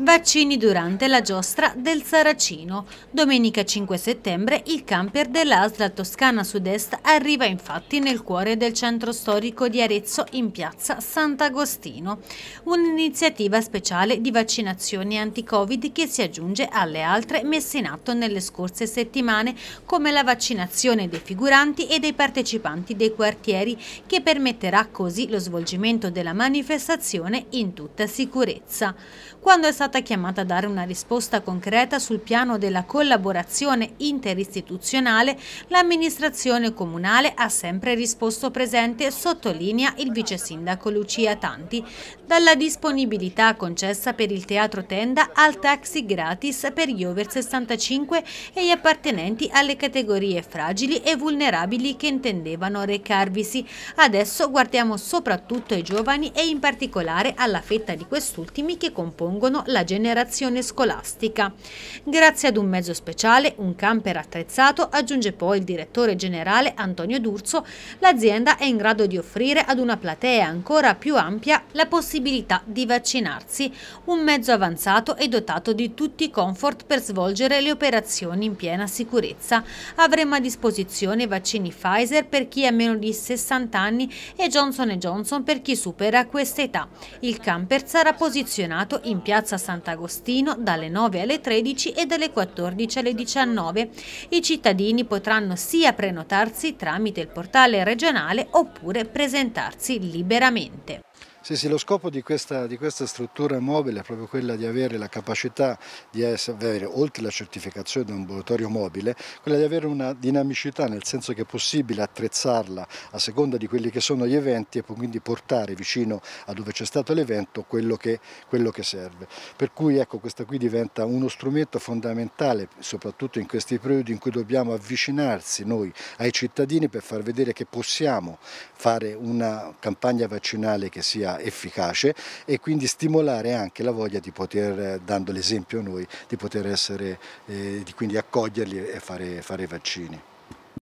Vaccini durante la giostra del Saracino. Domenica 5 settembre il camper dell'Asla Toscana Sud-Est arriva infatti nel cuore del centro storico di Arezzo in piazza Sant'Agostino. Un'iniziativa speciale di vaccinazioni anti-Covid che si aggiunge alle altre messe in atto nelle scorse settimane come la vaccinazione dei figuranti e dei partecipanti dei quartieri che permetterà così lo svolgimento della manifestazione in tutta sicurezza. Quando è stato stata chiamata a dare una risposta concreta sul piano della collaborazione interistituzionale, l'amministrazione comunale ha sempre risposto presente, sottolinea il vice sindaco Lucia Tanti, dalla disponibilità concessa per il teatro tenda al taxi gratis per gli over 65 e gli appartenenti alle categorie fragili e vulnerabili che intendevano recarvisi. Adesso guardiamo soprattutto ai giovani e in particolare alla fetta di quest'ultimi che compongono la la generazione scolastica. Grazie ad un mezzo speciale, un camper attrezzato, aggiunge poi il direttore generale Antonio D'Urso, l'azienda è in grado di offrire ad una platea ancora più ampia la possibilità di vaccinarsi, un mezzo avanzato e dotato di tutti i comfort per svolgere le operazioni in piena sicurezza. Avremo a disposizione vaccini Pfizer per chi ha meno di 60 anni e Johnson Johnson per chi supera questa età. Il camper sarà posizionato in piazza San Sant'Agostino dalle 9 alle 13 e dalle 14 alle 19. I cittadini potranno sia prenotarsi tramite il portale regionale oppure presentarsi liberamente. Sì, sì, lo scopo di questa, di questa, struttura mobile è proprio quella di avere la capacità di avere, oltre la certificazione di un ambulatorio mobile, quella di avere una dinamicità, nel senso che è possibile attrezzarla a seconda di quelli che sono gli eventi e quindi portare vicino a dove c'è stato l'evento quello, quello che, serve. Per cui ecco, questa qui diventa uno strumento fondamentale, soprattutto in questi periodi in cui dobbiamo avvicinarsi noi ai cittadini per far vedere che possiamo fare una campagna vaccinale che sia efficace e quindi stimolare anche la voglia di poter, dando l'esempio a noi, di poter essere, eh, di quindi accoglierli e fare, fare i vaccini.